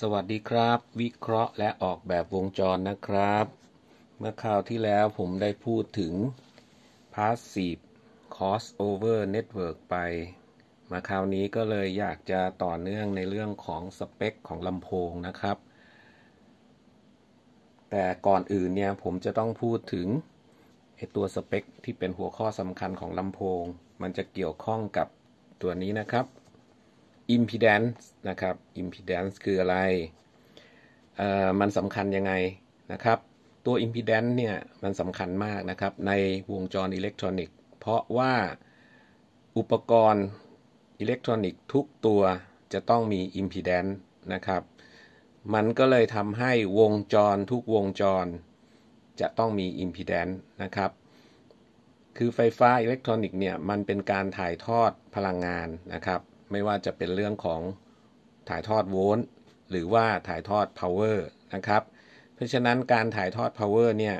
สวัสดีครับ วิเคราะห์และออกแบบวงจรนะครับ เมื่อคราวที่แล้วผมได้พูดถึง passive crossover network ไป มาคราวนี้ก็เลยอยากจะต่อเนื่องในเรื่องของสเปคของลำโพงนะครับ แต่ก่อนอื่นเนี่ยผมจะต้องพูดถึงไอตัวสเปคที่เป็นหัวข้อสำคัญของลำโพง มันจะเกี่ยวข้องกับตัวนี้นะครับ impedance นะครับ impedance คืออะไร มันสำคัญยังไงนะครับ ตัว impedance เนี่ยมันสำคัญมากนะครับในวงจรอิเล็กทรอนิกส์เพราะว่าอุปกรณ์อิเล็กทรอนิกส์ทุกตัวจะต้องมี impedance นะครับ มันก็เลยทำให้วงจรทุกวงจร จะต้องมี impedance นะครับ คือไฟฟ้าอิเล็กทรอนิกส์เนี่ย มันเป็นการถ่ายทอดพลังงานนะครับไม่ว่าจะเป็นเรื่องของถ่ายทอดโวลต์หรือว่าถ่ายทอด power นะครับ เพราะฉะนั้นการถ่ายทอด power เนี่ย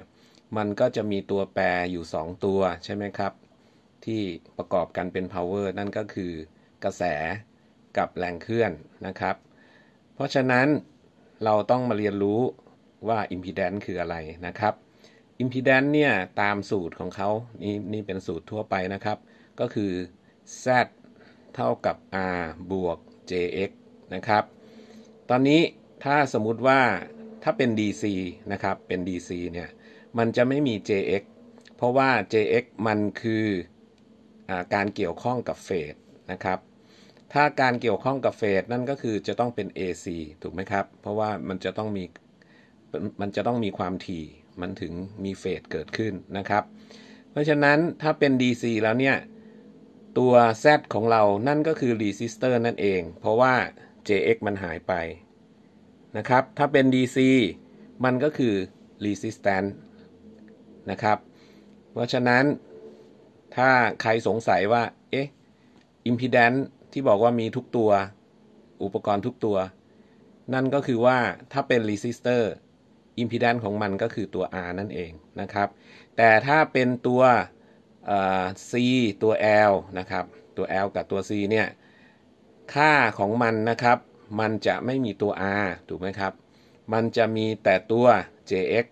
มันก็จะมีตัวแปรอยู่ 2 ตัว ใช่ไหมครับที่ประกอบกันเป็น power นั่นก็คือกระแสกับแรงเคลื่อนนะครับ เพราะฉะนั้นเราต้องมาเรียนรู้ว่า impedance คืออะไรนะครับ impedance เนี่ยตามสูตรของเขานี่นี่เป็นสูตรทั่วไปนะครับก็คือ z เท่ากับ r บวก jx นะครับ ตอนนี้ถ้าสมมุติว่าถ้าเป็น dc นะครับ เป็น dc เนี่ย มันจะไม่มี jx เพราะว่า jx มันคืออการเกี่ยวข้องกับเฟสนะครับ ถ้าการเกี่ยวข้องกับเฟสนั่นก็คือจะต้องเป็น ac ถูกไหมครับ เพราะว่ามันจะต้องมีมันจะต้องมีความถี่มันถึงมีเฟสเกิดขึ้นนะครับ เพราะฉะนั้นถ้าเป็น DC แล้วเนี่ยตัว z ของเรา นั่นก็คือ resistor นั่นเอง เพราะว่า jx มันหายไป นะครับ ถ้าเป็น dc มันก็คือ resistance นะครับ เพราะฉะนั้นถ้าใครสงสัยว่า เอ๊ะ impedance ที่บอกว่ามีทุกตัว อุปกรณ์ทุกตัว นั่นก็คือว่าถ้าเป็น resistor impedance ของมันก็คือตัว r นั่นเองนะครับ แต่ถ้าเป็นตัว C ตัว L นะครับ ตัว L กับตัว C เนี่ย ค่าของมันนะครับ มันจะไม่มีตัว R ถูกไหมครับ มันจะมีแต่ตัว JX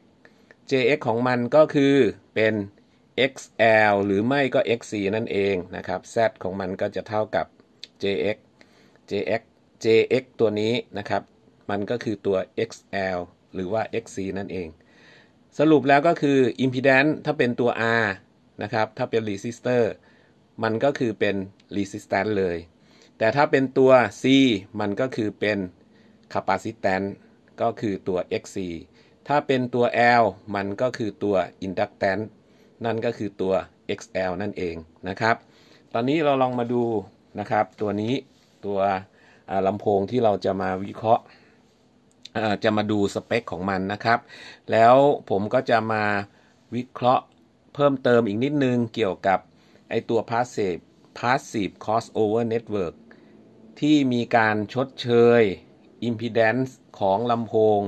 JX ของมันก็คือเป็น XL หรือไม่ก็ XC นั่นเองนะครับ Z ของมันก็จะเท่ากับ JX JX JX ตัวนี้นะครับ มันก็คือตัว XL หรือว่า XC นั่นเอง สรุปแล้วก็คือ impedance ถ้าเป็นตัว R นะครับถ้าเป็น resistor มันก็คือเป็น resistance เลย แต่ถ้าเป็นตัว C มันก็คือเป็น capacitance ก็คือตัว XC ถ้าเป็นตัว L มันก็คือตัว inductance นั่นก็คือตัว XL นั่นเองนะครับตอนนี้เราลองมาดูนะครับตัวนี้ตัวลำโพงที่เราจะมาวิเคราะห์จะมาดูสเปคของมันนะครับ แล้วผมก็จะมาวิเคราะห์เพิ่มเติมอีกนิดนึงเกี่ยวกับ ไอตัว passive passive cost over network ที่มีการชดเชย impedance ของลำโพง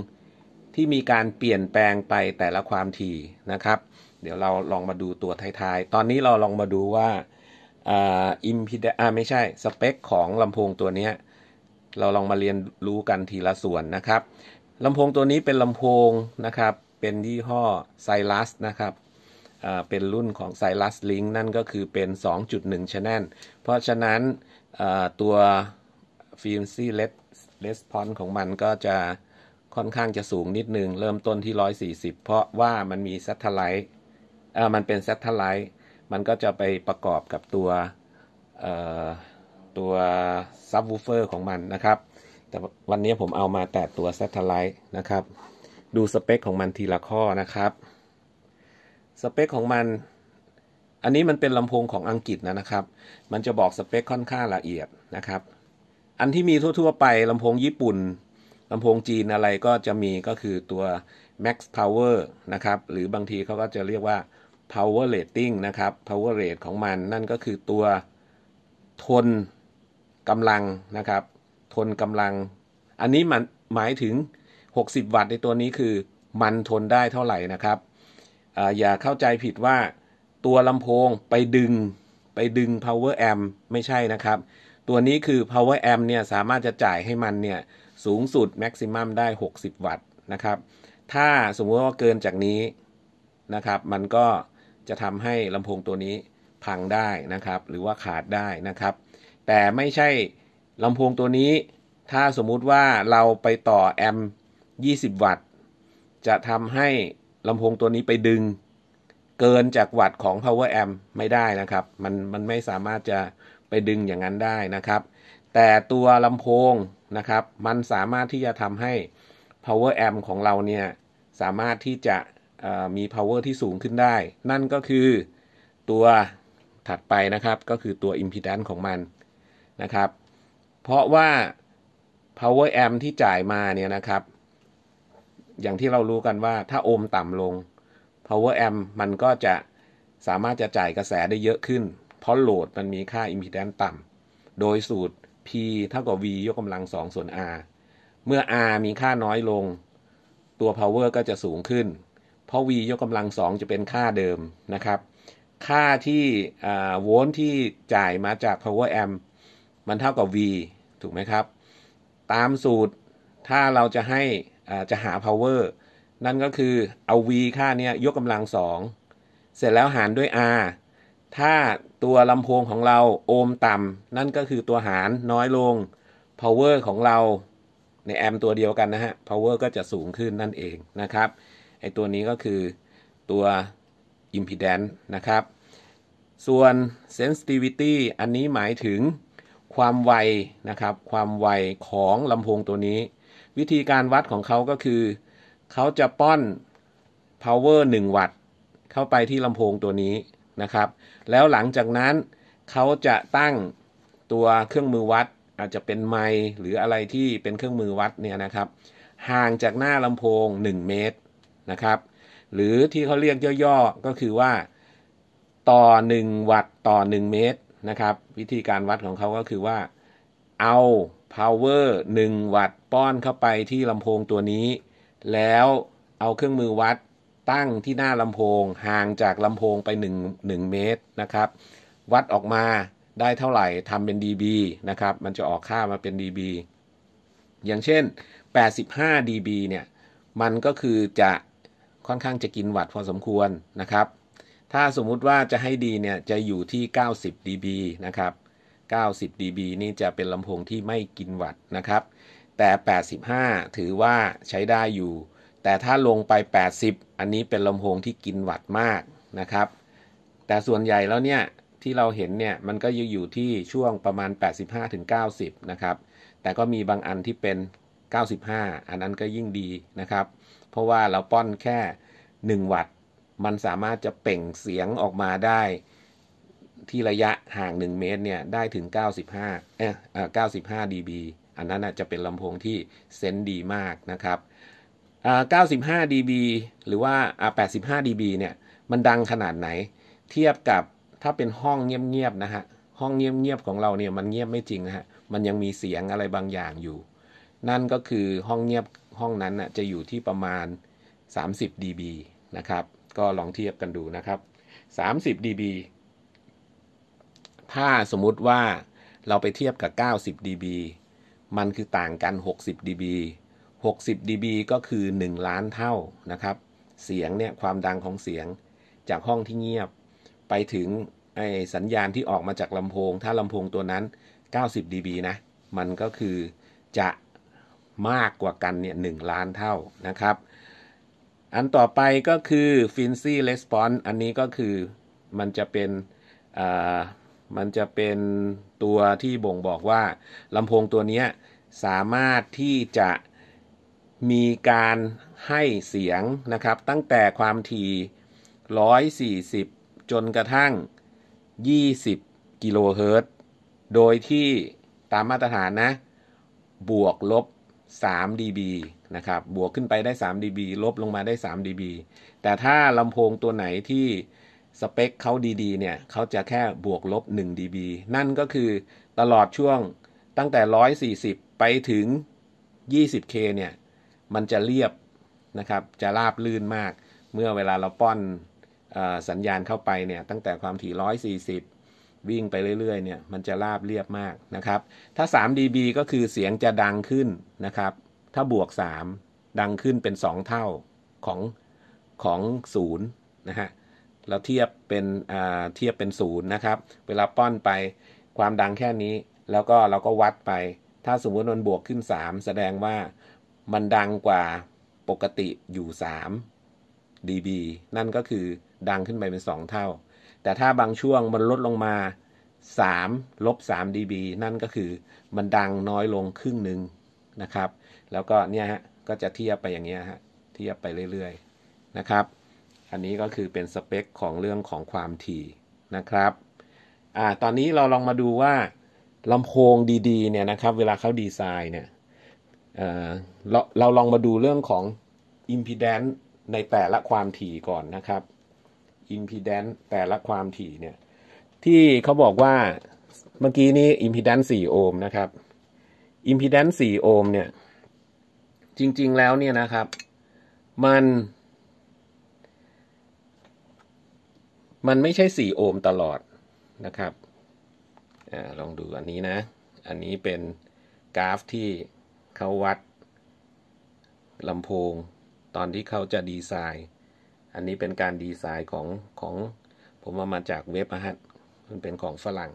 ที่มีการเปลี่ยนแปลงไปแต่ละความถี่นะครับ เดี๋ยวเราลองมาดูตัวท้ายๆ ตอนนี้เราลองมาดูว่าอิมพิเดอไม่ใช่ สเปคของลำโพงตัวนี้ เราลองมาเรียนรู้กันทีละส่วนนะครับ ลำโพงตัวนี้เป็นลำโพง นะครับ เป็นยี่ห้อไซรัสนะครับเป็นรุ่นของไซรัสลิงนั่นก็คือเป็น 2.1ชแนนเพราะฉะนั้นตัวฟิล์มซีเลสเลสพอนของมันก็จะค่อนข้างจะสูงนิดนึง เริ่มต้นที่ 140 เพราะว่ามันมีเ a t e l ไลท์มันเป็นเ a t e l ไลท์มันก็จะไปประกอบกับตัวตัวซับวูเฟอร์ของมันนะครับ แต่วันนี้ผมเอามาแต่ตัวเ a t e l ไลท์นะครับ ดูสเปคของมันทีละข้อนะครับสเปคของมัน อันนี้มันเป็นลำโพงของอังกฤษนะนะครับ มันจะบอกสเปคค่อนข้างละเอียดนะครับ อันที่มีทั่ว ๆ ไปลำโพงญี่ปุ่นลำโพงจีนอะไรก็จะมีก็คือตัว max power นะครับ หรือบางทีเขาก็จะเรียกว่า power rating นะครับ power rate ของมันนั่นก็คือตัวทนกำลังนะครับ ทนกำลัง อันนี้มันหมายถึง 60 วัตต์ ในตัวนี้คือมันทนได้เท่าไหร่นะครับอย่าเข้าใจผิดว่าตัวลำโพงไปดึงไปดึง power amp ไม่ใช่นะครับ ตัวนี้คือ power amp เนี่ยสามารถจะจ่ายให้มันเนี่ยสูงสุด maximum ได้60วัตต์นะครับ ถ้าสมมติว่าเกินจากนี้นะครับ มันก็จะทำให้ลำโพงตัวนี้พังได้นะครับ หรือว่าขาดได้นะครับ แต่ไม่ใช่ลำโพงตัวนี้ ถ้าสมมุติว่าเราไปต่อแอม20วัตต์จะทำให้ลำโพงตัวนี้ไปดึงเกินจากวัตต์ของ power amp ไม่ได้นะครับ มันมันไม่สามารถจะไปดึงอย่างนั้นได้นะครับ แต่ตัว ลำโพงนะครับ มันสามารถที่จะทำให้ power amp ของเราเนี่ยสามารถที่จะมี power ที่สูงขึ้นได้ นั่นก็คือตัวถัดไปนะครับ ก็คือตัว impedance ของมันนะครับ เพราะว่า power amp ที่จ่ายมาเนี่ยนะครับอย่างที่เรารู้กันว่าถ้าโอห์มต่ำลง power amp มันก็จะสามารถจะจ่ายกระแสได้เยอะขึ้น เพราะโหลดมันมีค่า impedance ต่ำ โดยสูตร p เท่ากับ v ยกกำลังสอง ส่วน r เมื่อ r มีค่าน้อยลง ตัว power ก็จะสูงขึ้น เพราะ v ยกกำลังสอง จะเป็นค่าเดิมนะครับ ค่าที่โวลต์ที่จ่ายมาจาก power amp มันเท่ากับ v ถูกไหมครับ ตามสูตร ถ้าเราจะให้จะหา power นั่นก็คือเอา v ค่าเนี้ยยกกำลังสอง เสร็จแล้วหารด้วย r ถ้าตัวลำโพงของเราโอห์มต่ำนั่นก็คือตัวหารน้อยลง power ของเราในแอมตัวเดียวกันนะฮะ power ก็จะสูงขึ้นนั่นเองนะครับ ไอตัวนี้ก็คือตัว impedance นะครับ ส่วน sensitivity อันนี้หมายถึงความไวนะครับ ความไวของลำโพงตัวนี้วิธีการวัดของเขาก็คือเขาจะป้อน power 1วัตต์เข้าไปที่ลำโพงตัวนี้นะครับ แล้วหลังจากนั้นเขาจะตั้งตัวเครื่องมือวัดอาจจะเป็นไมหรืออะไรที่เป็นเครื่องมือวัดเนี่ยนะครับ ห่างจากหน้าลำโพง1เมตรนะครับ หรือที่เขาเรียกย่อๆก็คือว่า ต่อ1วัตต์ต่อ1เมตรนะครับ วิธีการวัดของเขาก็คือว่าเอา power 1 วัตต์ป้อนเข้าไปที่ลำโพงตัวนี้ แล้วเอาเครื่องมือวัดตั้งที่ หน้าลำโพง ห่าง จากลำโพงไป1 1เมตร นะครับ วัดออกมาได้เท่าไหร่ทำเป็น dB นะครับ มันจะออกค่ามาเป็น dB อย่างเช่น 85 dB เนี่ย มันก็คือจะ ค่อนข้าง จะ กินวัตต์พอ สม ควร นะครับ ถ้าสมมุติว่าจะให้ดีเนี่ย จะอยู่ที่ 90 dB นะครับ90 dB นี่จะเป็นลำโพงที่ไม่กินวัตต์นะครับ แต่ 85 ถือว่าใช้ได้อยู่ แต่ถ้าลงไป 80 อันนี้เป็นลำโพงที่กินวัตต์มากนะครับ แต่ส่วนใหญ่แล้วเนี่ยที่เราเห็นเนี่ยมันก็อยู่ที่ช่วงประมาณ 85-90 นะครับ แต่ก็มีบางอันที่เป็น 95 อันนั้นก็ยิ่งดีนะครับ เพราะว่าเราป้อนแค่ 1 วัตต์ มันสามารถจะเป่งเสียงออกมาได้ที่ระยะห่าง 1 เมตร เนี่ย ได้ถึง 95เอ่อ95 dB อันนั้นจะเป็นลำโพง ที่เซนดี มากนะครับ95 dB หรือว่า 85 dB เนี่ยมันดังขนาดไหนเทียบกับถ้าเป็นห้องเงียบ ๆ นะฮะห้องเงียบ ๆ ของเรา เนี่ย มันเงียบไม่จริงนะฮะมันยังมีเสียงอะไรบางอย่างอยู่ นั่นก็คือห้องเงียบห้องนั้นะจะอยู่ที่ประมาณ30 dB นะครับก็ลองเทียบกันดูนะครับ30 dB ถ้าสมมุติว่าเราไปเทียบกับ 90 dB มันคือต่างกัน 60 dB 60 dB ก็คือ 1 ล้านเท่านะครับ เสียงเนี่ย ความดังของเสียงจากห้องที่เงียบไปถึงไอสัญญาณที่ออกมาจากลำโพง ถ้าลำโพงตัวนั้น 90 dB นะ มันก็คือจะมากกว่ากันเนี่ยหล้านเท่านะครับ อันต่อไปก็คือ f i n c y Response อันนี้ก็คือมันจะเป็นมันจะเป็นตัวที่บ่งบอกว่าลำโพงตัวนี้สามารถที่จะมีการให้เสียงนะครับ ตั้งแต่ความถี่140 จนกระทั่ง 20 กิโลเฮิรตซ์โดยที่ตามมาตรฐานนะ บวกลบ3 dB นะครับบวกขึ้นไปได้3 dB ลบลงมาได้3 dB แต่ถ้าลำโพงตัวไหนที่สเปคเขาดีๆเนี่ยเขาจะแค่บวกลบ1 dB นั่นก็คือตลอดช่วงตั้งแต่ 140 ไปถึง 20K เนี่ย มันจะเรียบนะครับ จะราบลื่นมาก เมื่อเวลาเราป้อนอสัญญาณเข้าไป เนี่ย ตั้งแต่ความถี่ 140 วิ่งไปเรื่อย ๆ เนี่ย มันจะราบเรียบมากนะครับ ถ้า3 dB ก็คือเสียงจะดังขึ้นนะครับ ถ้าบวก 3 ดังขึ้นเป็น 2 เท่าของ ของ0นะฮะเราเทียบเป็นอ่เทียบเป็นศูนย์นะครับ เวลาป้อนไปความดังแค่นี้ แล้วก็เราก็วัดไป ถ้าสมมติมันบวกขึ้น3แสดงว่ามันดังกว่าปกติอยู่ 3 dB นั่นก็คือดังขึ้นไปเป็น2เท่า แต่ถ้าบางช่วงมันลดลงมา3ลบ3 dB นั่นก็คือมันดังน้อยลงครึ่งหนึ่งนะครับ แล้วก็เนี่ยฮะก็จะเทียบไปอย่างเงี้ยฮะ เทียบไปเรื่อยๆ นะครับอันนี้ก็คือเป็นสเปคของเรื่องของความถี่นะครับ อ่า ตอนนี้เราลองมาดูว่าลำโพงดีๆเนี่ยนะครับเวลาเขาดีไซน์เนี่ย เออเราเราลองมาดูเรื่องของ impedance ในแต่ละความถี่ก่อนนะครับ impedance แต่ละความถี่เนี่ยที่เขาบอกว่าเมื่อกี้นี้ impedance 4โอห์มนะครับ impedance 4โอห์มเนี่ย จริงๆแล้วเนี่ยนะครับ มันมันไม่ใช่ 4 โอห์มตลอดนะครับอลองดูอันนี้นะ อันนี้เป็นกราฟที่เขาวัดลำโพง ตอนที่เขาจะดีไซน์ อันนี้เป็นการดีไซน์ของของผมเอามาจากเว็บนะฮะ มันเป็นของฝรั่ง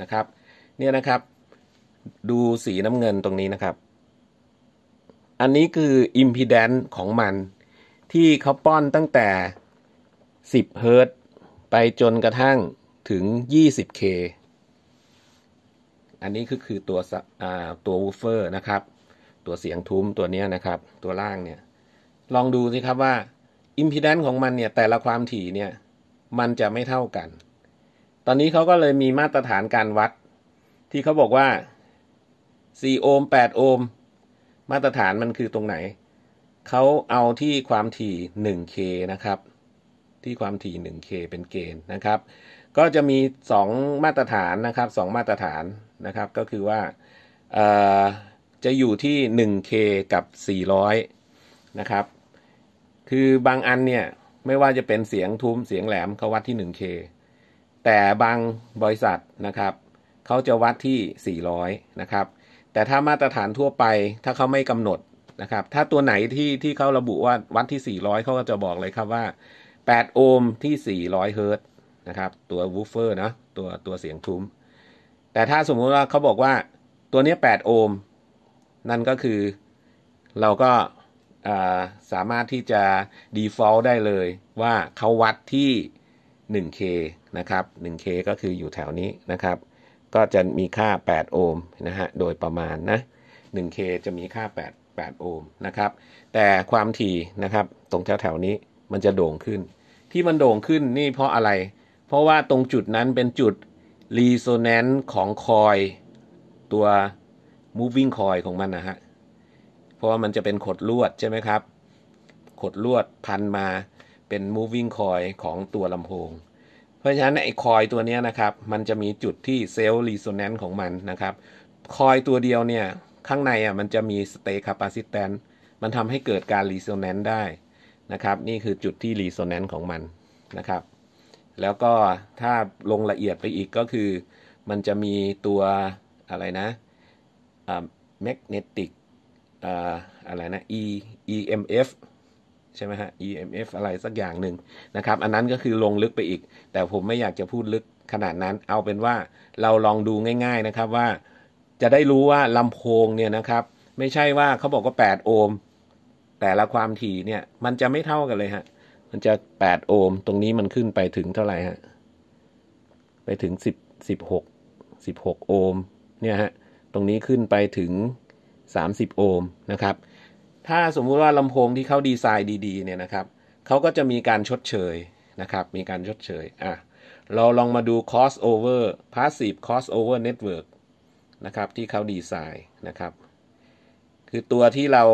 นะครับ เนี่ยนะครับ ดูสีน้ำเงินตรงนี้นะครับ อันนี้คือิมพีแดนซ์ของมันที่เขาป้อนตั้งแต่ 10เฮิร์ตไปจนกระทั่งถึง 20K อันนี้คือคือตัวตัววูเฟอร์นะครับ ตัวเสียงทุ้มตัวนี้นะครับ ตัวล่างเนี่ย ลองดูสิครับว่าิมพ e d ดน c ์ของมันเนี่ยแต่ละความถี่เนี่ย มันจะไม่เท่ากัน ตอนนี้เขาก็เลยมีมาตรฐานการวัด ที่เขาบอกว่า4โอห์ม8โอห์มมาตรฐานมันคือตรงไหน เขาเอาที่ความถี่ 1K นะครับที่ความถี่ 1K เป็นเกณฑ์นะครับ ก็จะมี 2 มาตรฐานนะครับ 2 มาตรฐานนะครับ ก็คือว่าจะอยู่ที่ 1K กับ 400 นะครับ คือบางอันเนี่ยไม่ว่าจะเป็นเสียงทุ้ม เสียงแหลมเขาวัดที่ 1K แต่บางบริษัทนะครับ เขาจะวัดที่ 400 นะครับ แต่ถ้ามาตรฐานทั่วไปถ้าเขาไม่กำหนดนะครับ ถ้าตัวไหนที่ที่เขาระบุว่าวัดที่ 400เขาก็จะบอกเลยครับว่า8 โอห์มที่ 400 เฮิร์ตนะครับ ตัววูฟเฟอร์นะตัวตัวเสียงทุ้มแต่ถ้าสมมุติว่าเขาบอกว่าตัวนี้8โอห์มนั่นก็คือเราก็สามารถที่จะ default ได้เลยว่าเขาวัดที่ 1K นะครับ 1K ก็คืออยู่แถวนี้นะครับ ก็จะมีค่า 8 โอห์มนะฮะ โดยประมาณ นะ 1K จะมีค่า 8 8 โอห์มนะครับ แต่ความถี่ นะครับ ตรงแถวแถวนี้มันจะโด่งขึ้น ที่มันโด่งขึ้นนี่เพราะอะไร เพราะว่าตรงจุดนั้นเป็นจุดรีโซแนนซ์ของคอยตัว moving coil ของมันนะฮะเพราะว่ามันจะเป็นขดลวดใช่ไหมครับขดลวดพันมาเป็น moving coil ของตัวลำโพง เพราะฉะนั้นไอ้คอยตัวนี้นะครับมันจะมีจุดที่เซลล์รีโซแนนซ์ของมันนะครับ คอยตัวเดียวเนี่ยข้างในอ่ะมันจะมีสเตคคาปาซิแตนมันทำให้เกิดการรีโซแนนซ์ได้นะครับนี่คือจุดที่รีโซแนนซ์ของมัน นะครับ แล้วก็ถ้าลงละเอียดไปอีกก็คือมันจะมีตัวอะไรนะแมกเนติกอะไรนะ e emf ใช่ไหมฮะ emf อะไรสักอย่างหนึ่งนะครับ อันนั้นก็คือลงลึกไปอีก แต่ผมไม่อยากจะพูดลึกขนาดนั้น เอาเป็นว่าเราลองดูง่ายๆนะครับว่าจะได้รู้ว่าลำโพงเนี่ยนะครับ ไม่ใช่ว่าเขาบอกว่า8 โอห์มแต่ละความถี่เนี่ย มันจะไม่เท่ากันเลยฮะ มันจะแปดโอห์มตรงนี้มันขึ้นไปถึงเท่าไหร่ฮะ ไปถึงสิบสิบหกสิบหกโอห์มเนี่ยฮะ ตรงนี้ขึ้นไปถึงสามสิบโอห์มนะครับ ถ้าสมมุติว่าลำโพงที่เขาดีไซน์ดี ๆ เนี่ยนะครับ เขาก็จะมีการชดเชยนะครับ มีการชดเชย อ่ะ เราลองมาดู c o s t o v e r passive c o s t o v e r network นะครับ ที่เขาดีไซน์นะครับ คือตัวที่เรา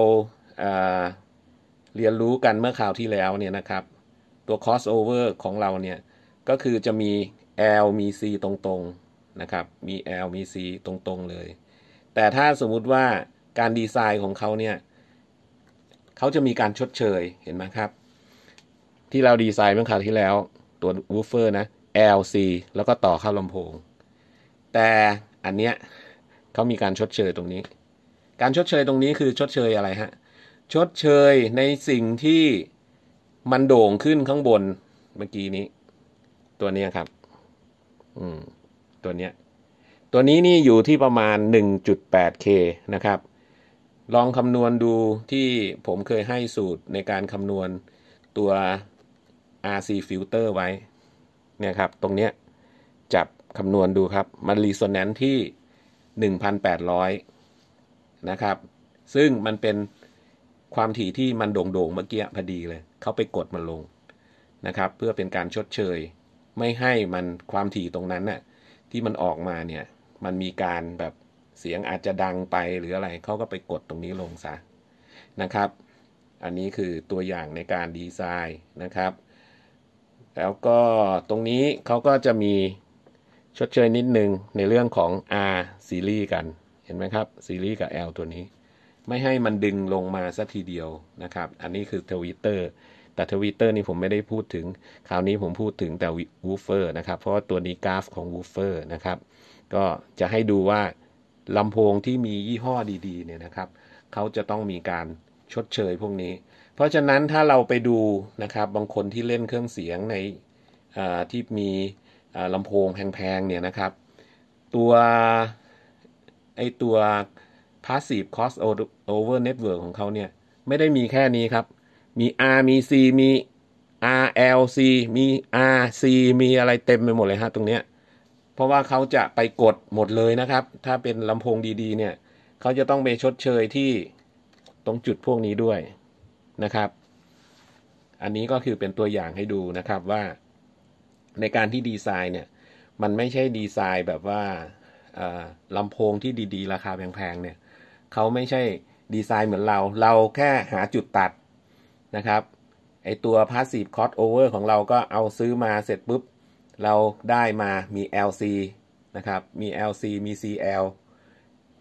เรียนรู้กันเมื่อคราวที่แล้วเนี่ยนะครับ ตัว cross over ของเราเนี่ยก็คือจะมี L มี C ตรงๆนะครับ มี L มี C ตรงๆเลย แต่ถ้าสมมุติว่าการดีไซน์ของเขาเนี่ยเขาจะมีการชดเชยเห็นไหมครับ ที่เราดีไซน์เมื่อคราวที่แล้ว ตัววู o เฟอร์นะ L C แล้วก็ต่อเข้าลำโพง แต่อันเนี้ยเขามีการชดเชยตรงนี้ การชดเชยตรงนี้คือชดเชยอะไรฮะชดเชยในสิ่งที่มันโด่งขึ้นข้างบนเมื่อกี้นี้ตัวนี้ครับ อืม ตัวเนี้ย ตัวนี้นี่อยู่ที่ประมาณ 1.8K นะครับ ลองคำนวณดูที่ผมเคยให้สูตรในการคำนวณตัว RC filter ไว้ เนี่ยครับตรงเนี้ยจับคำนวณดูครับมันรีโซแนนที่ 1,800 นะครับซึ่งมันเป็นความถี่ที่มันโด่งๆเมื่อกี้พอดีเลย เขาไปกดมันลงนะครับ เพื่อเป็นการชดเชย ไม่ให้มันความถี่ตรงนั้นน่ะที่มันออกมาเนี่ยมันมีการแบบเสียงอาจจะดังไปหรืออะไรเขาก็ไปกดตรงนี้ลงซะนะครับ อันนี้คือตัวอย่างในการดีไซน์นะครับ แล้วก็ตรงนี้เขาก็จะมีชดเชยนิดนึงในเรื่องของ R ซีรี e s กันเห็นไหมครับซีรี e s กับ L ตัวนี้ไม่ให้มันดึงลงมาสักทีเดียวนะครับ อันนี้คือทวิตเตอร์ แต่ทวิตเตอร์นี่ผมไม่ได้พูดถึง คราวนี้ผมพูดถึงแต่วูเฟอร์นะครับ เพราะว่าตัวนี้กราฟของวูเฟอร์นะครับ ก็จะให้ดูว่าลำโพงที่มียี่ห้อดีๆ เนี่ยนะครับ เขาจะต้องมีการชดเชยพวกนี้ เพราะฉะนั้นถ้าเราไปดูนะครับ บางคนที่เล่นเครื่องเสียงในที่มีลำโพงแพงๆเนี่ยนะครับ ตัว ไอตัว Passive Cost Over Network ของเขาเนี่ยไม่ได้มีแค่นี้ครับ มี R มี C มี RLC มี RC มีอะไรเต็มไปหมดเลยฮะตรงเนี้ยเพราะว่าเขาจะไปกดหมดเลยนะครับ ถ้าเป็นลำโพงดีๆเนี่ย เขาจะต้องไปชดเชยที่ตรงจุดพวกนี้ด้วยนะครับ อันนี้ก็คือเป็นตัวอย่างให้ดูนะครับว่า ในการที่ดีไซน์เนี่ย มันไม่ใช่ดีไซน์แบบว่าลำโพงที่ดีๆราคาแพงๆเนี่ยเขาไม่ใช่ดีไซน์เหมือนเรา เราแค่หาจุดตัดนะครับ ไอตัว Passive Cost Over ของเราก็เอาซื้อมาเสร็จปุ๊บ เราได้มามี LC นะครับ มี LC มี CL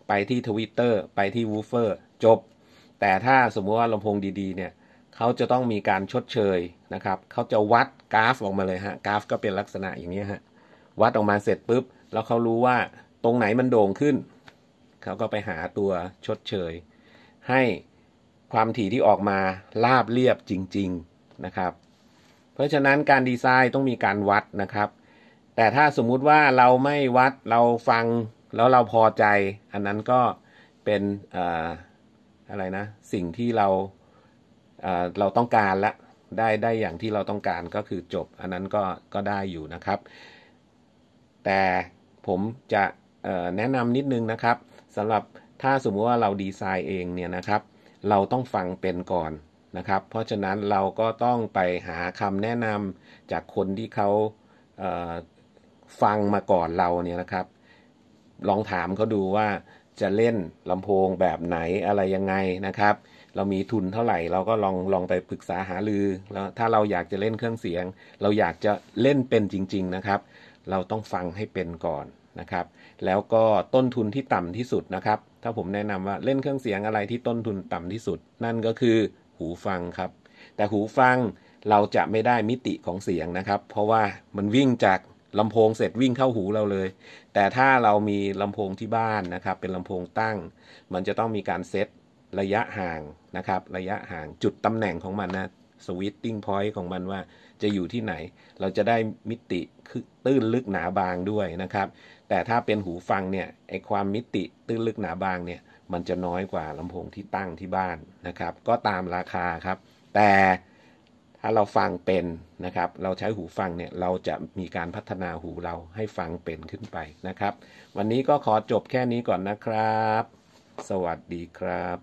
ไปที่ Twitter ไปที่ Woofer จบ แต่ถ้าสมมติว่าลำโพงดี ๆ เนี่ย เขาจะต้องมีการชดเชยนะครับ เขาจะวัดกราฟออกมาเลยฮะ กราฟก็เป็นลักษณะอย่างนี้ฮะ วัดออกมาเสร็จปุ๊บ แล้วเขารู้ว่าตรงไหนมันโด่งขึ้นขาก็ไปหาตัวชดเชยให้ความถี่ที่ออกมาราบเรียบจริงๆนะครับ เพราะฉะนั้นการดีไซน์ต้องมีการวัดนะครับ แต่ถ้าสมมุติว่าเราไม่วัดเราฟังแล้วเราพอใจ อันนั้นก็เป็นอะไรนะสิ่งที่เราเราต้องการละได้ได้อย่างที่เราต้องการก็คือจบ อันนั้นก็ก็ได้อยู่นะครับ แต่ผมจะแนะนำนิดนึงนะครับสำหรับถ้าสมมติว่าเราดีไซน์เองเนี่ยนะครับ เราต้องฟังเป็นก่อนนะครับ เพราะฉะนั้นเราก็ต้องไปหาคำแนะนำจากคนที่เขาเฟังมาก่อนเราเนี่ยนะครับ ลองถามเขาดูว่าจะเล่นลำโพงแบบไหนอะไรยังไงนะครับ เรามีทุนเท่าไหร่เราก็ลองลองไปปรึกษาหาลือแล้วถ้าเราอยากจะเล่นเครื่องเสียง เราอยากจะเล่นเป็นจริง ๆนะครับ เราต้องฟังให้เป็นก่อนนะครับแล้วก็ต้นทุนที่ต่ำที่สุดนะครับ ถ้าผมแนะนำว่าเล่นเครื่องเสียงอะไรที่ต้นทุนต่ำที่สุด นั่นก็คือหูฟังครับ แต่หูฟังเราจะไม่ได้มิติของเสียงนะครับ เพราะว่ามันวิ่งจากลำโพงเสร็จวิ่งเข้าหูเราเลย แต่ถ้าเรามีลำโพงที่บ้านนะครับ เป็นลำโพงตั้งมันจะต้องมีการเซตระยะห่างนะครับ ระยะห่างจุดตำแหน่งของมันนะสวิตติ้งพอยต์ของมันว่าจะอยู่ที่ไหน เราจะได้มิติคือตื้นลึกหนาบางด้วยนะครับแต่ถ้าเป็นหูฟังเนี่ย ไอความมิติตื้นลึกหนาบางเนี่ยมันจะน้อยกว่าลำโพงที่ตั้งที่บ้านนะครับ ก็ตามราคาครับ แต่ถ้าเราฟังเป็นนะครับ เราใช้หูฟังเนี่ยเราจะมีการพัฒนาหูเราให้ฟังเป็นขึ้นไปนะครับ วันนี้ก็ขอจบแค่นี้ก่อนนะครับ สวัสดีครับ